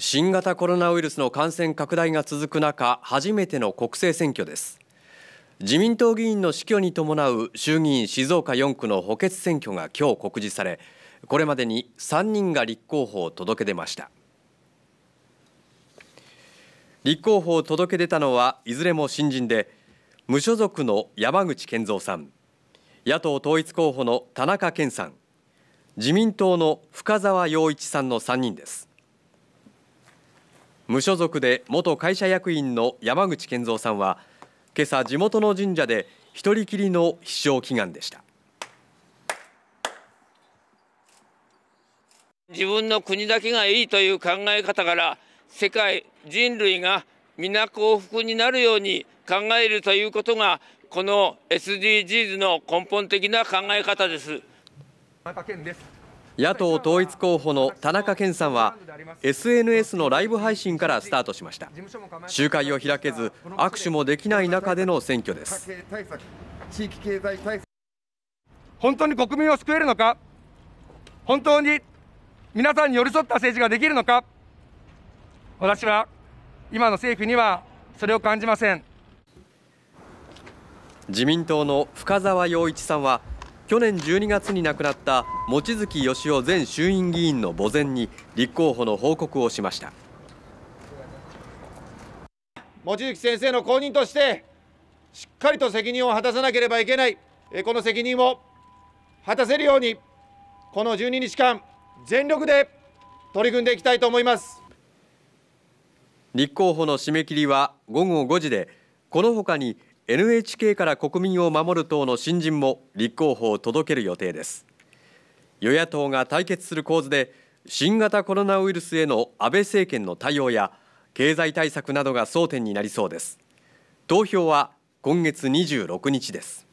新型コロナウイルスの感染拡大が続く中初めての国政選挙です自民党議員の死去に伴う衆議院静岡4区の補欠選挙が今日告示されこれまでに3人が立候補を届け出ました立候補を届け出たのはいずれも新人で無所属の山口健三さん野党統一候補の田中健さん自民党の深沢陽一さんの3人です無所属で元会社役員の山口健三さんは今朝地元の神社で一人きりの必勝祈願でした自分の国だけがいいという考え方から世界人類が皆幸福になるように考えるということがこの SDGs の根本的な考え方です。野党統一候補の田中健さんは SNS のライブ配信からスタートしました集会を開けず握手もできない中での選挙です本当に国民を救えるのか本当に皆さんに寄り添った政治ができるのか私は今の政府にはそれを感じません自民党の深沢陽一さんは去年12月に亡くなった望月義夫前衆院議員の墓前に立候補の報告をしました望月先生の後任としてしっかりと責任を果たさなければいけないこの責任を果たせるようにこの12日間全力で取り組んでいきたいと思います立候補の締め切りは午後5時でこのほかに NHK から国民を守る党の新人も立候補を届ける予定です与野党が対決する構図で新型コロナウイルスへの安倍政権の対応や経済対策などが争点になりそうです投票は今月26日です